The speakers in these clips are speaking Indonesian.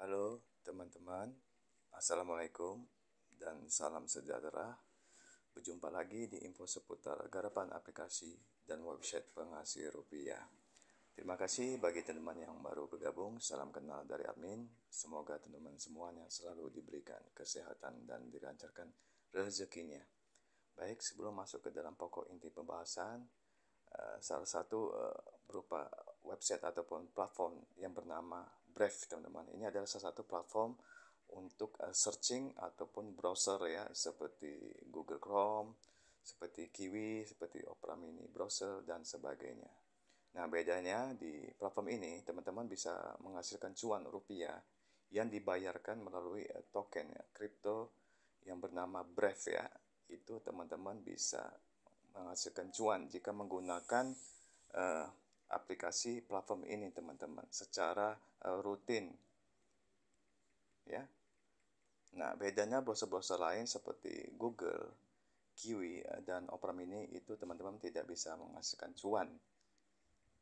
Halo teman-teman, Assalamualaikum dan salam sejahtera. Berjumpa lagi di info seputar garapan aplikasi dan website penghasil rupiah. Terima kasih bagi teman-teman yang baru bergabung. Salam kenal dari admin. Semoga teman-teman semuanya selalu diberikan kesehatan dan dilancarkan rezekinya. Baik, sebelum masuk ke dalam pokok inti pembahasan, eh, salah satu eh, berupa website ataupun platform yang bernama Brave teman-teman. Ini adalah salah satu platform untuk uh, searching ataupun browser ya seperti Google Chrome, seperti Kiwi, seperti Opera Mini browser dan sebagainya. Nah, bedanya di platform ini teman-teman bisa menghasilkan cuan rupiah yang dibayarkan melalui eh, token ya, kripto yang bernama Brave ya. Itu teman-teman bisa menghasilkan cuan jika menggunakan uh, aplikasi platform ini teman-teman secara uh, rutin ya nah bedanya browser-browser lain seperti Google Kiwi eh, dan Opera Mini itu teman-teman tidak bisa menghasilkan cuan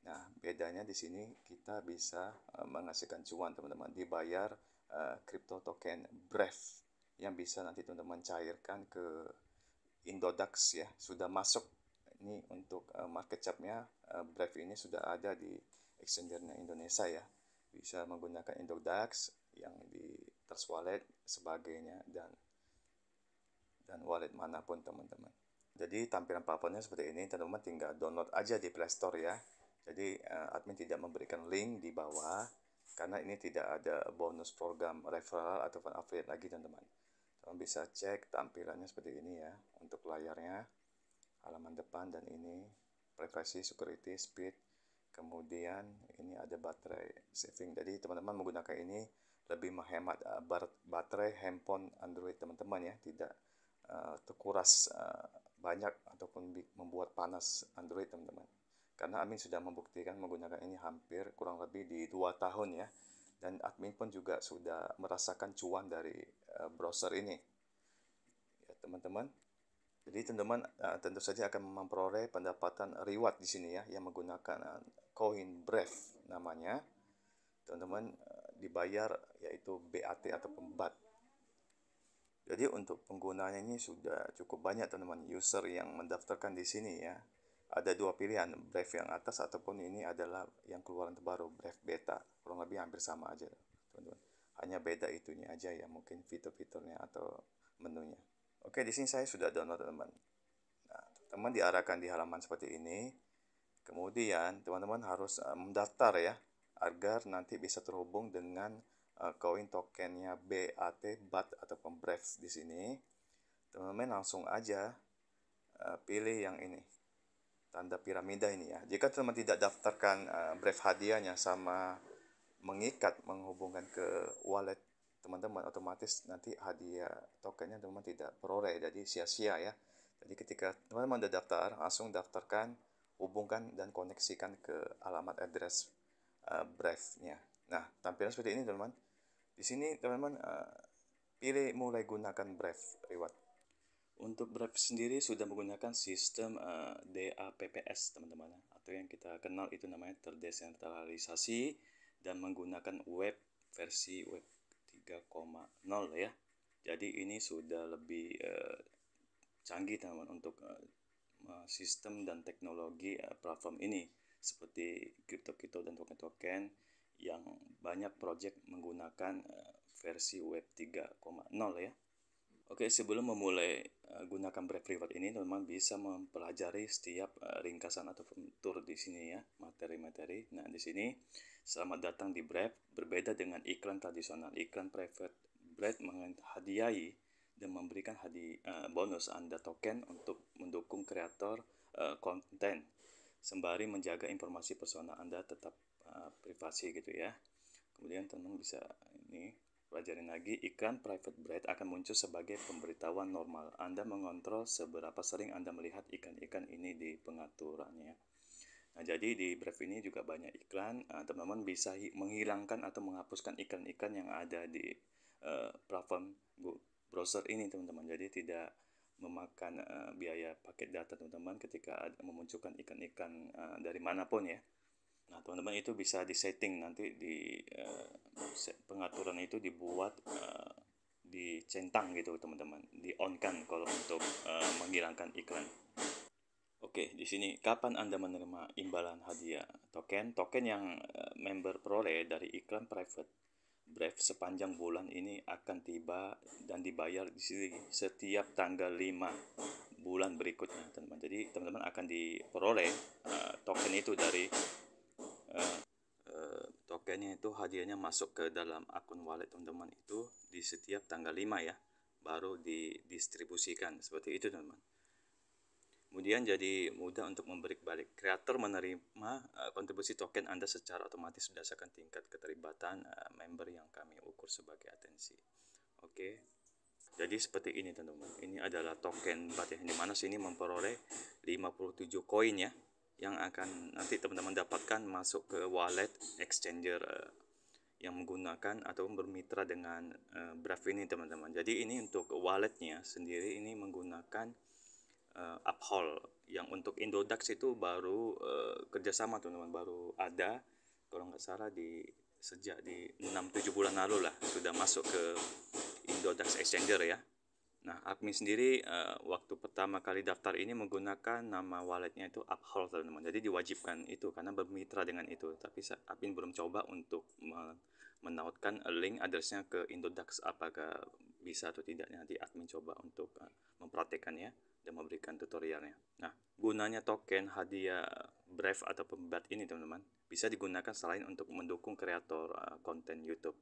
nah bedanya di sini kita bisa uh, menghasilkan cuan teman-teman dibayar uh, crypto token Brave yang bisa nanti teman-teman cairkan ke Indodax ya sudah masuk ini untuk uh, market capnya uh, eh, brief ini sudah ada di exchangernya Indonesia ya bisa menggunakan Indodax yang di Trust Wallet sebagainya dan dan wallet manapun teman-teman jadi tampilan papernya seperti ini teman-teman tinggal download aja di Play Store ya jadi uh, admin tidak memberikan link di bawah karena ini tidak ada bonus program referral ataupun affiliate lagi teman-teman teman bisa cek tampilannya seperti ini ya untuk layarnya halaman depan dan ini privacy, security, speed. Kemudian ini ada baterai saving. Jadi teman-teman menggunakan ini lebih menghemat eh, baterai handphone Android teman-teman ya, tidak uh, terkuras uh, banyak ataupun membuat panas Android teman-teman. Karena admin sudah membuktikan menggunakan ini hampir kurang lebih di dua tahun ya. Dan admin pun juga sudah merasakan cuan dari uh, browser ini. Ya teman-teman, jadi teman-teman uh, tentu saja akan memperoleh pendapatan reward di sini ya yang menggunakan uh, coin Brief namanya. Teman-teman uh, dibayar yaitu BAT atau pembat. Jadi untuk penggunanya ini sudah cukup banyak teman-teman user yang mendaftarkan di sini ya. Ada dua pilihan, Brave yang atas ataupun ini adalah yang keluaran terbaru, Brave Beta. Kurang lebih hampir sama aja, teman-teman. Hanya beda itunya aja ya, mungkin fitur-fiturnya atau menunya. Oke, di sini saya sudah download teman-teman. Nah, teman diarahkan di halaman seperti ini. Kemudian teman-teman harus uh, mendaftar ya agar nanti bisa terhubung dengan uh, koin tokennya BAT BAT atau Brex di sini. Teman-teman langsung aja uh, pilih yang ini. Tanda piramida ini ya. Jika teman tidak daftarkan uh, Brex hadiahnya sama mengikat menghubungkan ke wallet teman-teman otomatis nanti hadiah tokennya teman-teman tidak peroleh jadi sia-sia ya jadi ketika teman-teman sudah daftar langsung daftarkan hubungkan dan koneksikan ke alamat address uh, Brave-nya nah tampilan seperti ini teman-teman di sini teman-teman uh, pilih mulai gunakan Brave reward untuk Brave sendiri sudah menggunakan sistem uh, eh, DAPPS teman-teman atau yang kita kenal itu namanya terdesentralisasi dan menggunakan web versi web 3,0 ya jadi ini sudah lebih uh, canggih teman untuk uh, sistem dan teknologi uh, platform ini seperti crypto-crypto dan token-token yang banyak project menggunakan uh, versi web 3,0 ya Oke, sebelum memulai eh, gunakan Brave Privat ini, teman-teman bisa mempelajari setiap eh, ringkasan atau tur di sini ya, materi-materi. Nah, di sini selamat datang di Brave, berbeda dengan iklan tradisional. Iklan private Brave menghadiahi dan memberikan hadiah eh, bonus Anda token untuk mendukung kreator konten sembari menjaga informasi personal Anda tetap privasi gitu ya. Kemudian teman teman bisa ini Pelajarin lagi, iklan private brand akan muncul sebagai pemberitahuan normal. Anda mengontrol seberapa sering Anda melihat iklan-iklan ini di pengaturannya. Nah, jadi di brief ini juga banyak iklan. Eh, teman-teman nah, bisa menghilangkan atau menghapuskan iklan-iklan yang ada di uh, platform browser ini, teman-teman. Jadi tidak memakan uh, biaya paket data, teman-teman, ketika memunculkan iklan-iklan uh, dari manapun ya. Nah, teman-teman itu bisa disetting nanti di uh, pengaturan itu dibuat uh, centang gitu, teman-teman. Di on kan kalau untuk uh, menghilangkan iklan. Oke, di sini kapan Anda menerima imbalan hadiah token? Token yang member peroleh dari iklan private Brave sepanjang bulan ini akan tiba dan dibayar di sini setiap tanggal 5 bulan berikutnya, teman-teman. Jadi, teman-teman akan diperoleh uh, token itu dari Eh, eh, tokennya itu hadiahnya masuk ke dalam akun wallet teman-teman itu di setiap tanggal 5 ya baru didistribusikan seperti itu teman-teman kemudian jadi mudah untuk memberi balik kreator menerima uh, kontribusi token Anda secara otomatis berdasarkan tingkat keterlibatan uh, member yang kami ukur sebagai atensi oke okay. jadi seperti ini teman-teman ini adalah token batin di mana sini memperoleh 57 koin ya yang akan nanti teman-teman dapatkan masuk ke wallet exchanger eh, yang menggunakan atau bermitra dengan uh, Brave ini teman-teman. Jadi ini untuk walletnya sendiri ini menggunakan uh, eh, Uphold yang untuk Indodax itu baru uh, kerjasama teman-teman baru ada kalau nggak salah di sejak di 6-7 bulan lalu lah sudah masuk ke Indodax Exchanger ya Nah, admin sendiri uh, waktu pertama kali daftar ini menggunakan nama walletnya itu Uphold teman-teman. Jadi diwajibkan itu karena bermitra dengan itu. Tapi admin belum coba untuk menautkan link addressnya ke Indodax apakah bisa atau tidak nanti admin coba untuk uh, mempraktekannya dan memberikan tutorialnya. Nah, gunanya token hadiah Brave atau pembat ini teman-teman bisa digunakan selain untuk mendukung kreator uh, konten YouTube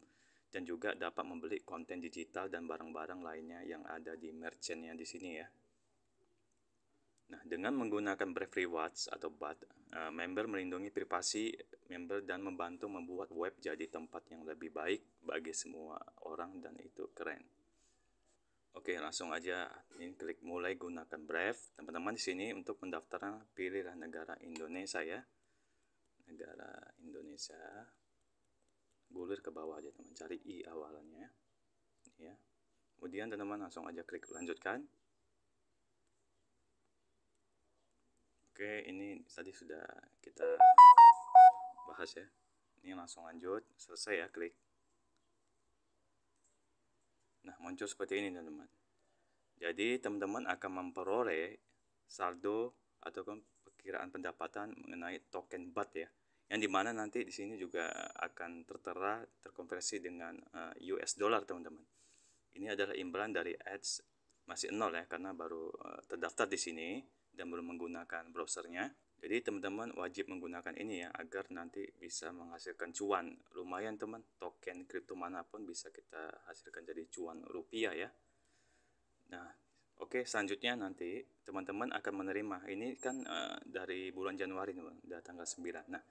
dan juga dapat membeli konten digital dan barang-barang lainnya yang ada di merchantnya di sini ya. Nah, dengan menggunakan Brave Rewards atau BAT, eh, member melindungi privasi member dan membantu membuat web jadi tempat yang lebih baik bagi semua orang dan itu keren. Oke, langsung aja ini klik mulai gunakan Brave. Teman-teman di sini untuk pendaftaran pilihlah negara Indonesia ya. Negara Indonesia gulir ke bawah aja teman cari i awalannya ya kemudian teman-teman langsung aja klik lanjutkan oke ini tadi sudah kita bahas ya ini langsung lanjut selesai ya klik nah muncul seperti ini teman-teman jadi teman-teman akan memperoleh saldo ataupun perkiraan pendapatan mengenai token BAT ya yang dimana nanti di sini juga akan tertera terkonversi dengan uh, eh, US dollar teman-teman ini adalah imbalan dari ads masih nol ya karena baru uh, terdaftar di sini dan belum menggunakan browsernya jadi teman-teman wajib menggunakan ini ya agar nanti bisa menghasilkan cuan lumayan teman token kripto manapun bisa kita hasilkan jadi cuan rupiah ya nah Oke, selanjutnya nanti teman-teman akan menerima. Ini kan uh, dari bulan Januari, nih, dari tanggal 9. Nah,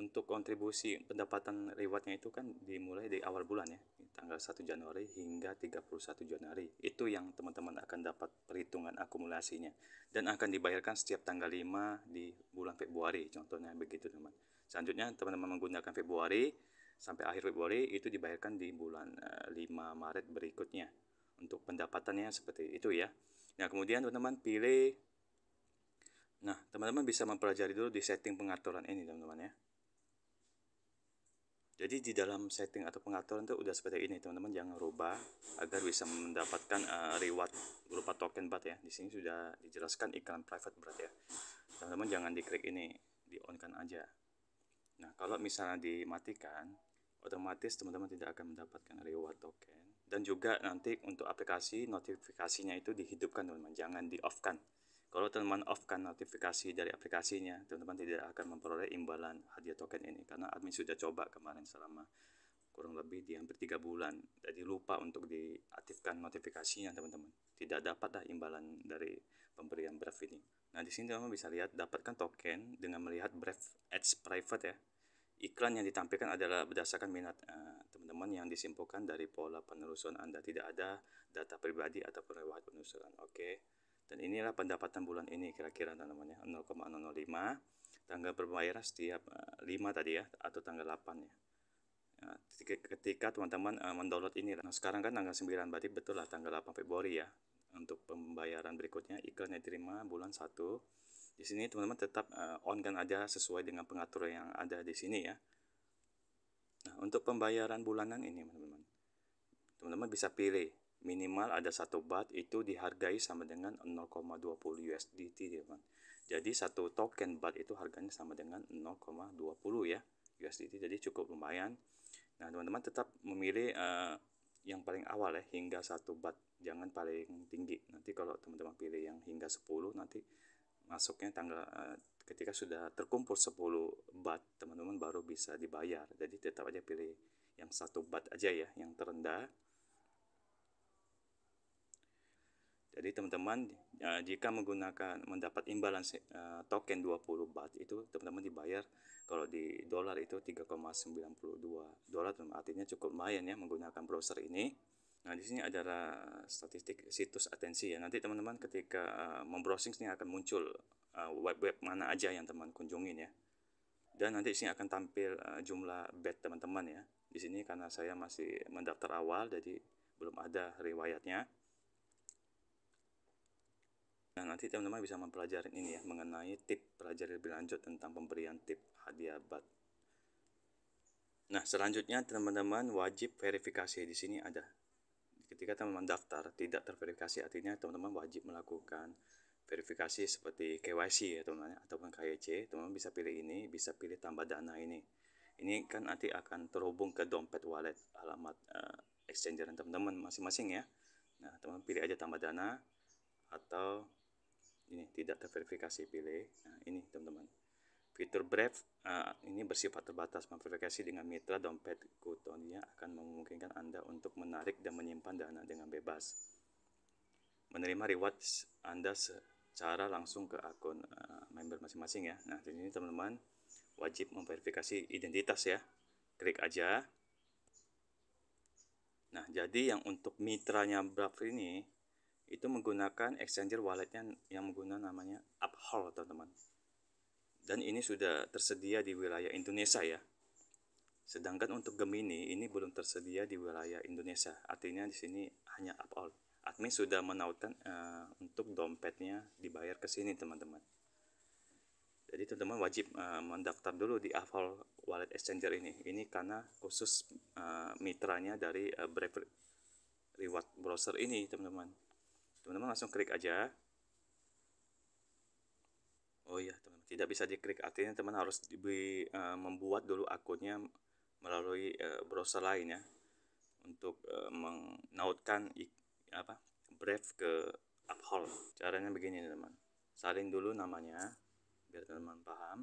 untuk kontribusi pendapatan rewardnya itu kan dimulai di awal bulan ya tanggal 1 Januari hingga 31 Januari itu yang teman-teman akan dapat perhitungan akumulasinya dan akan dibayarkan setiap tanggal 5 di bulan Februari contohnya begitu teman selanjutnya teman-teman menggunakan Februari sampai akhir Februari itu dibayarkan di bulan 5 eh, Maret berikutnya untuk pendapatannya seperti itu ya nah kemudian teman-teman pilih Nah, teman-teman bisa mempelajari dulu di setting pengaturan ini, teman-teman ya jadi di dalam setting atau pengaturan itu udah seperti ini teman-teman jangan rubah agar bisa mendapatkan uh, reward berupa token bat ya di sini sudah dijelaskan iklan private berat ya teman-teman jangan diklik ini di on kan aja nah kalau misalnya dimatikan otomatis teman-teman tidak akan mendapatkan reward token dan juga nanti untuk aplikasi notifikasinya itu dihidupkan teman-teman jangan di off kan kalau teman-teman off kan notifikasi dari aplikasinya, teman-teman tidak akan memperoleh imbalan hadiah token ini karena admin sudah coba kemarin selama kurang lebih di hampir tiga bulan. Jadi lupa untuk diaktifkan notifikasinya teman-teman. Tidak dapat dah imbalan dari pemberian brief ini. Nah di sini teman-teman bisa lihat dapatkan token dengan melihat brief Ads Private ya. Iklan yang ditampilkan adalah berdasarkan minat eh, teman-teman uh, yang disimpulkan dari pola penelusuran Anda. Tidak ada data pribadi atau perlewat penelusuran. Oke. Okay dan inilah pendapatan bulan ini kira-kira teman-teman ya 0,005 tanggal berbayar setiap 5 eh, tadi ya atau tanggal 8 ya. ya ketika teman-teman uh, mendownload ini nah sekarang kan tanggal 9 berarti betul lah tanggal 8 Februari ya untuk pembayaran berikutnya iklannya yang diterima bulan 1 di sini teman-teman tetap uh, on kan aja sesuai dengan pengaturan yang ada di sini ya nah untuk pembayaran bulanan ini teman-teman teman-teman bisa pilih minimal ada satu bat itu dihargai sama dengan 0,20 USDT teman. Jadi satu token bat itu harganya sama dengan 0,20 ya usd. Jadi cukup lumayan. Nah teman-teman tetap memilih uh, yang paling awal ya hingga satu bat. Jangan paling tinggi. Nanti kalau teman-teman pilih yang hingga 10 nanti masuknya tanggal uh, ketika sudah terkumpul 10 bat teman-teman baru bisa dibayar. Jadi tetap aja pilih yang satu bat aja ya yang terendah Jadi teman-teman eh, jika menggunakan mendapat imbalan eh, token 20 baht itu teman-teman dibayar kalau di dolar itu 3,92 dolar artinya cukup lumayan ya menggunakan browser ini. Nah, di sini ada statistik situs atensi ya. Nanti teman-teman ketika eh, membrowsing sini akan muncul web-web mana aja yang teman kunjungin ya. Dan nanti di sini akan tampil jumlah bet teman-teman ya. Di sini karena saya masih mendaftar awal jadi belum ada riwayatnya. Nah, nanti teman-teman bisa mempelajari ini ya, mengenai tip, pelajari lebih lanjut tentang pemberian tip hadiah bat. Nah, selanjutnya teman-teman wajib verifikasi di sini ada. Ketika teman-teman daftar tidak terverifikasi artinya teman-teman wajib melakukan verifikasi seperti KYC ya teman-teman ataupun KYC, teman-teman bisa pilih ini, bisa pilih tambah dana ini. Ini kan nanti akan terhubung ke dompet wallet alamat uh, exchanger teman-teman masing-masing ya. Nah, teman-teman pilih aja tambah dana atau ini tidak terverifikasi pilih nah, ini teman-teman fitur Brave uh, ini bersifat terbatas memverifikasi dengan mitra dompet kutonia akan memungkinkan Anda untuk menarik dan menyimpan dana dengan bebas menerima reward Anda secara langsung ke akun uh, member masing-masing ya. Nah, di sini teman-teman wajib memverifikasi identitas ya. Klik aja. Nah, jadi yang untuk mitranya Brave ini itu menggunakan exchanger walletnya yang menggunakan namanya Uphol teman-teman dan ini sudah tersedia di wilayah Indonesia ya sedangkan untuk Gemini ini belum tersedia di wilayah Indonesia artinya di sini hanya Uphol admin sudah menautkan uh, untuk dompetnya dibayar ke sini teman-teman jadi teman-teman wajib uh, mendaftar dulu di Uphold Wallet Exchanger ini. Ini karena khusus uh, mitranya dari uh, Brave Reward Browser ini, teman-teman teman-teman langsung klik aja oh iya teman tidak bisa diklik artinya teman harus di, uh, eh, membuat dulu akunnya melalui uh, browser lainnya untuk uh, eh, menautkan apa Brave ke Uphold caranya begini teman salin dulu namanya biar teman-teman paham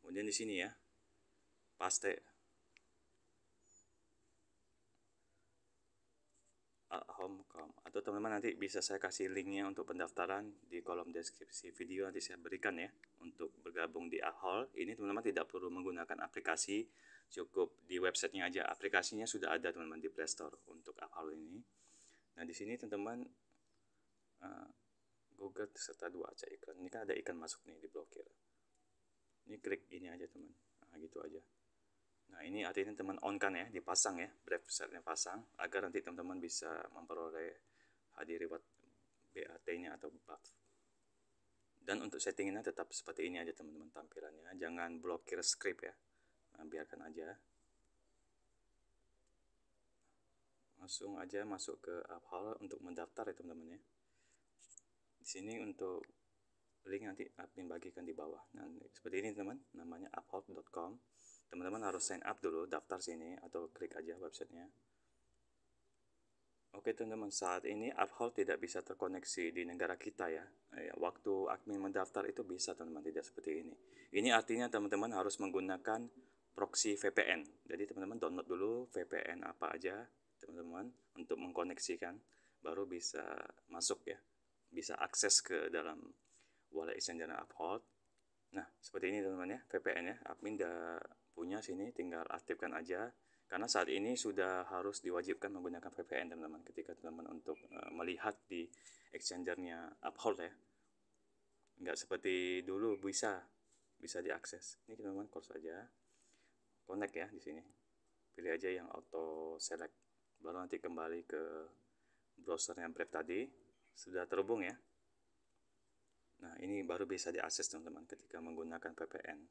kemudian di sini ya paste com atau teman-teman nanti bisa saya kasih linknya untuk pendaftaran di kolom deskripsi video nanti saya berikan ya untuk bergabung di Ahol ini teman-teman tidak perlu menggunakan aplikasi cukup di websitenya aja aplikasinya sudah ada teman-teman di Playstore untuk Ahol ini nah di sini teman-teman uh, Google serta dua aja iklan ini kan ada ikan masuk nih di blokir ini klik ini aja teman nah gitu aja Nah ini artinya teman on kan ya, dipasang ya, websitenya pasang agar nanti teman-teman bisa memperoleh hadiri buat BAT-nya atau buff. Dan untuk settingnya tetap seperti ini aja teman-teman tampilannya. Jangan blokir script ya. Nah, biarkan aja. Langsung aja masuk ke Apple untuk mendaftar ya teman-teman ya. Di sini untuk link nanti admin bagikan di bawah. Nah, seperti ini teman, namanya uphold.com. Teman-teman harus sign up dulu, daftar sini atau klik aja websitenya. Oke teman-teman, saat ini Uphold tidak bisa terkoneksi di negara kita ya. Eh, waktu admin mendaftar itu bisa teman-teman, tidak seperti ini. Ini artinya teman-teman harus menggunakan proxy VPN. Jadi teman-teman download dulu VPN apa aja teman-teman untuk mengkoneksikan baru bisa masuk ya. Bisa akses ke dalam wallet exchanger Uphold. Nah, seperti ini teman-teman ya VPN ya. Admin udah punya sini tinggal aktifkan aja karena saat ini sudah harus diwajibkan menggunakan VPN teman-teman ketika teman-teman untuk uh, melihat di exchangernya Uphold ya nggak seperti dulu bisa bisa diakses ini teman-teman close aja connect ya di sini pilih aja yang auto select baru nanti kembali ke browser yang Brave tadi sudah terhubung ya Nah, ini baru bisa diakses teman-teman ketika menggunakan VPN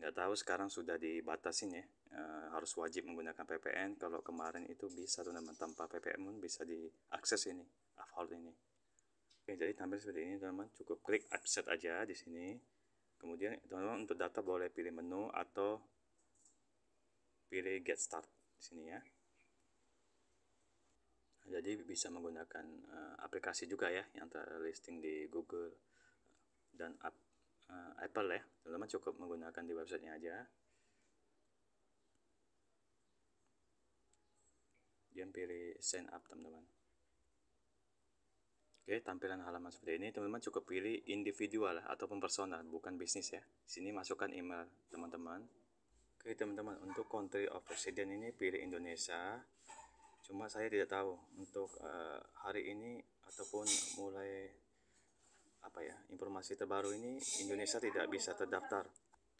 nggak tahu sekarang sudah dibatasin ya e, harus wajib menggunakan PPN kalau kemarin itu bisa teman-teman tanpa PPN pun bisa diakses ini afhal ini Oke, jadi tampil seperti ini teman-teman cukup klik accept aja di sini kemudian teman-teman untuk data boleh pilih menu atau pilih get start di sini ya nah, jadi bisa menggunakan uh, aplikasi juga ya yang terlisting di Google dan app uh, Apple ya teman-teman cukup menggunakan di websitenya aja Dia pilih sign up teman-teman Oke, tampilan halaman seperti ini, teman-teman cukup pilih individual atau personal, bukan bisnis ya. Sini masukkan email teman-teman. Oke, teman-teman, untuk country of resident ini pilih Indonesia. Cuma saya tidak tahu untuk uh, hari ini ataupun mulai apa ya informasi terbaru ini Indonesia tidak bisa terdaftar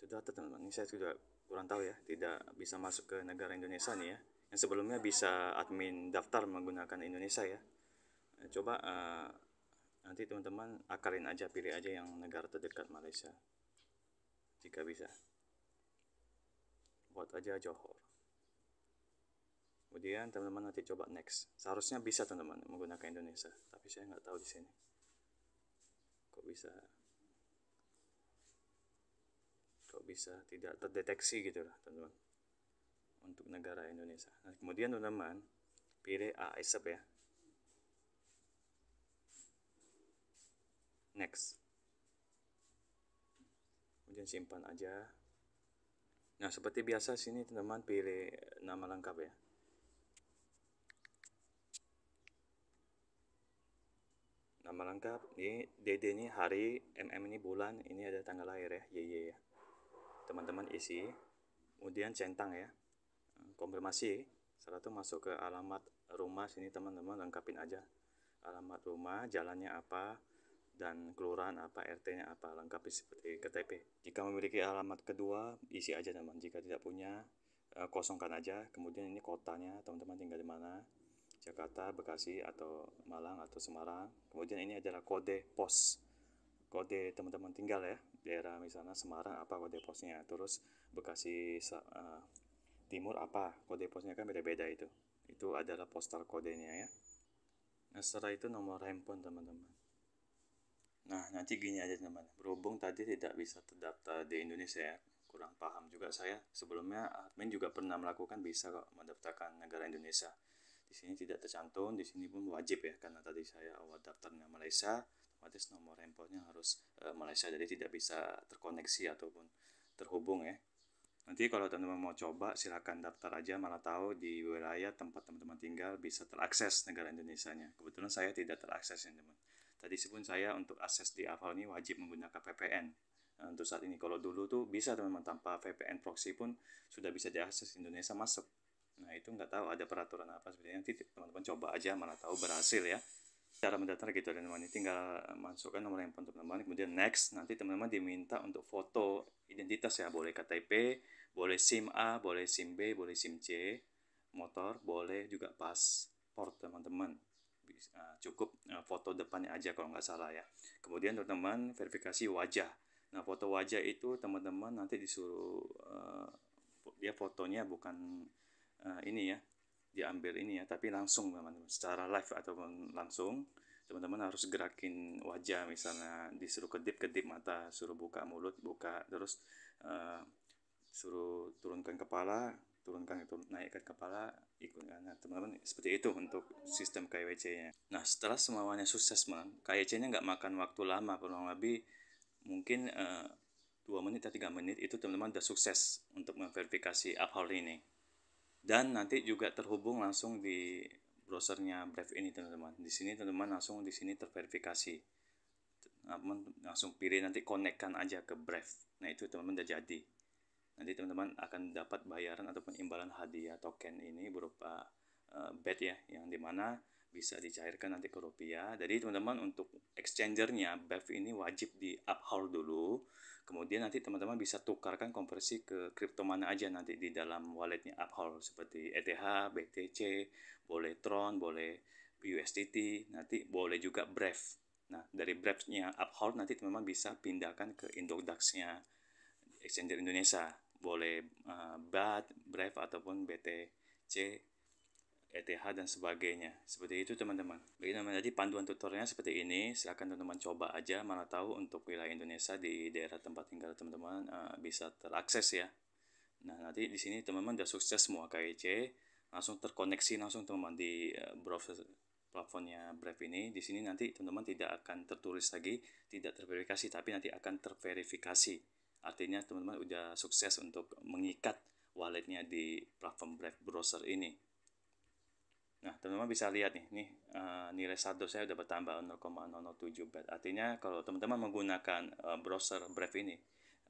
terdaftar teman-teman ini saya sudah kurang tahu ya tidak bisa masuk ke negara Indonesia nih ya yang sebelumnya bisa admin daftar menggunakan Indonesia ya eh, coba uh, nanti teman-teman akalin aja pilih aja yang negara terdekat Malaysia jika bisa buat aja Johor kemudian teman-teman nanti coba next seharusnya bisa teman-teman menggunakan Indonesia tapi saya nggak tahu di sini kok bisa kok bisa tidak terdeteksi gitu lah teman-teman untuk negara Indonesia nah, kemudian teman-teman pilih ASAP ya next kemudian simpan aja nah seperti biasa sini teman-teman pilih nama lengkap ya nama lengkap ini DD ini hari MM ini bulan ini ada tanggal lahir ya YY ya teman-teman isi kemudian centang ya hmm, konfirmasi setelah itu masuk ke alamat rumah sini teman-teman lengkapin aja alamat rumah jalannya apa dan kelurahan apa RT-nya apa lengkapi seperti KTP jika memiliki alamat kedua isi aja teman jika tidak punya eh, kosongkan aja kemudian ini kotanya teman-teman tinggal di mana Jakarta, Bekasi, atau Malang, atau Semarang. Kemudian ini adalah kode pos. Kode teman-teman tinggal ya, daerah misalnya Semarang apa kode posnya, terus Bekasi uh, Timur apa, kode posnya kan beda-beda itu. Itu adalah postal kodenya ya. Nah setelah itu nomor handphone teman-teman. Nah nanti gini aja teman-teman, berhubung tadi tidak bisa terdaftar di Indonesia ya, kurang paham juga saya. Sebelumnya admin juga pernah melakukan bisa kok mendaftarkan negara Indonesia di sini tidak tercantum di sini pun wajib ya karena tadi saya awal daftarnya Malaysia otomatis nomor handphonenya harus e, Malaysia jadi tidak bisa terkoneksi ataupun terhubung ya nanti kalau teman-teman mau coba silahkan daftar aja malah tahu di wilayah tempat teman-teman tinggal bisa terakses negara Indonesia nya kebetulan saya tidak terakses ya teman tadi sebelum saya untuk akses di Aval ini wajib menggunakan VPN Nah, untuk saat ini kalau dulu tuh bisa teman-teman tanpa VPN proxy pun sudah bisa diakses Indonesia masuk Nah itu nggak tahu ada peraturan apa sebenarnya nanti teman-teman coba aja mana tahu berhasil ya. Cara mendaftar gitu dan teman teman tinggal masukkan nomor handphone teman-teman kemudian next nanti teman-teman diminta untuk foto identitas ya boleh KTP, boleh SIM A, boleh SIM B, boleh SIM C, motor, boleh juga paspor teman-teman. Ah, cukup ah, foto depannya aja kalau nggak salah ya. Kemudian teman-teman verifikasi wajah. Nah foto wajah itu teman-teman nanti disuruh uh, dia fotonya bukan uh, ini ya diambil ini ya tapi langsung teman-teman secara live ataupun langsung teman-teman harus gerakin wajah misalnya disuruh kedip-kedip mata suruh buka mulut buka terus uh, suruh turunkan kepala turunkan itu naikkan kepala ikut nah, teman-teman seperti itu untuk sistem KYC nya nah setelah semuanya sukses man KYC nya nggak makan waktu lama kurang lebih mungkin eh, dua uh, menit atau tiga menit itu teman-teman sudah sukses untuk memverifikasi hal ini dan nanti juga terhubung langsung di browsernya Brave ini teman-teman. Di sini teman-teman langsung di sini terverifikasi. Teman nah, langsung pilih nanti konekkan aja ke Brave. Nah, itu teman-teman udah jadi. Nanti teman-teman akan dapat bayaran ataupun imbalan hadiah token ini berupa uh, bet ya yang dimana bisa dicairkan nanti ke rupiah. Jadi teman-teman untuk exchangernya BEV ini wajib di uphold dulu. Kemudian nanti teman-teman bisa tukarkan konversi ke kripto mana aja nanti di dalam walletnya uphold seperti ETH, BTC, boleh Tron, boleh USDT, nanti boleh juga Brave. Nah, dari Brave-nya uphold nanti teman-teman bisa pindahkan ke Indodax-nya exchanger Indonesia. Boleh uh, eh, BAT, Brave ataupun BTC ETH dan sebagainya. Seperti itu teman-teman. Bagaimana tadi panduan tutorialnya seperti ini, silahkan teman-teman coba aja, mana tahu untuk wilayah Indonesia di daerah tempat tinggal teman-teman uh, bisa terakses ya. Nah nanti di sini teman-teman udah sukses semua KIC, langsung terkoneksi langsung teman-teman di uh, browser platformnya Brave ini. Di sini nanti teman-teman tidak akan tertulis lagi, tidak terverifikasi, tapi nanti akan terverifikasi. Artinya teman-teman udah sukses untuk mengikat walletnya di platform Brave Browser ini. Nah, teman-teman bisa lihat nih, nih uh, nilai saldo saya sudah bertambah 0,007 bet. Artinya kalau teman-teman menggunakan uh, browser Brave ini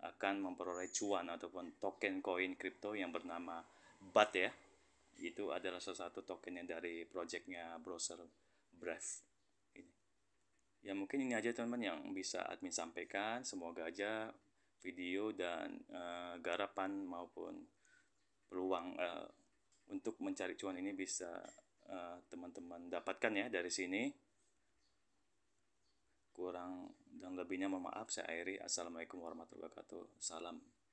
akan memperoleh cuan ataupun token koin kripto yang bernama BAT ya. Itu adalah salah satu token yang dari projectnya browser Brave ini. Ya mungkin ini aja teman-teman yang bisa admin sampaikan. Semoga aja video dan uh, garapan maupun peluang uh, untuk mencari cuan ini bisa Eh, teman-teman uh, dapatkan ya dari sini. Kurang dan lebihnya mohon maaf saya akhiri Assalamualaikum warahmatullahi wabarakatuh. Salam